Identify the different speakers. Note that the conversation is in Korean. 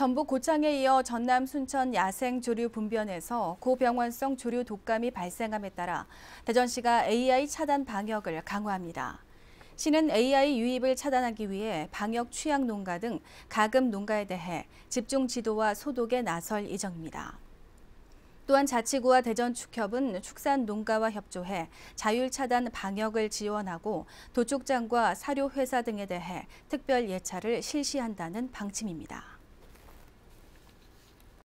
Speaker 1: 전북 고창에 이어 전남 순천 야생 조류 분변에서 고병원성 조류 독감이 발생함에 따라 대전시가 AI 차단 방역을 강화합니다. 시는 AI 유입을 차단하기 위해 방역 취약 농가 등 가금 농가에 대해 집중 지도와 소독에 나설 예정입니다. 또한 자치구와 대전축협은 축산 농가와 협조해 자율 차단 방역을 지원하고 도축장과 사료회사 등에 대해 특별 예찰을 실시한다는 방침입니다.